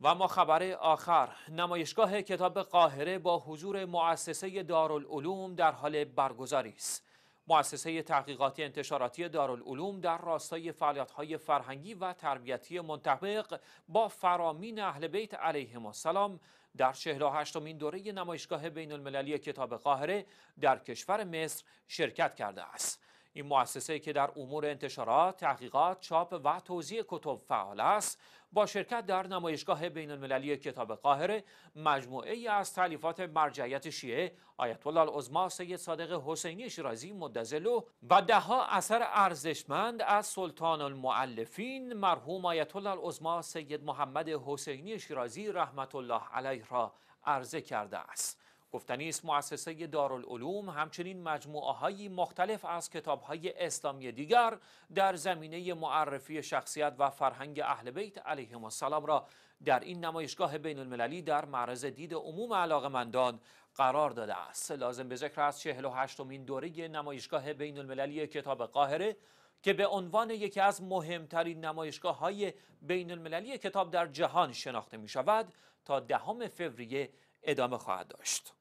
و ما خبر آخر نمایشگاه کتاب قاهره با حضور مؤسسه دارالعلوم در حال برگزاری است مؤسسه تحقیقاتی انتشاراتی دارالعلوم در راستای فعالیت‌های فرهنگی و تربیتی منطبق با فرامین اهل بیت علیهم السلام در 48 مین دوره نمایشگاه بین المللی کتاب قاهره در کشور مصر شرکت کرده است. این مؤسسه که در امور انتشارات، تحقیقات، چاپ و توزیع کتب فعال است، با شرکت در نمایشگاه بین المللی کتاب قاهره مجموعه ای از تعلیفات مرجعیت شیعه آیت الله العظما سید صادق حسینی شیرازی مدزلو و دهها اثر ارزشمند از سلطان المعلفین مرحوم آیت الله العظما سید محمد حسینی شیرازی رحمت الله علیه را عرضه کرده است. گفتنی است مؤسسه دارالعلوم همچنین مجموعه های مختلف از کتاب های اسلامی دیگر در زمینه معرفی شخصیت و فرهنگ اهل بیت علیهم السلام را در این نمایشگاه بین المللی در معرض دید عموم علاقمندان قرار داده است لازم به ذکر است 48 امین دوره نمایشگاه بین المللی کتاب قاهره که به عنوان یکی از مهمترین نمایشگاه های بین المللی کتاب در جهان شناخته می شود تا دهم فوریه ادامه خواهد داشت.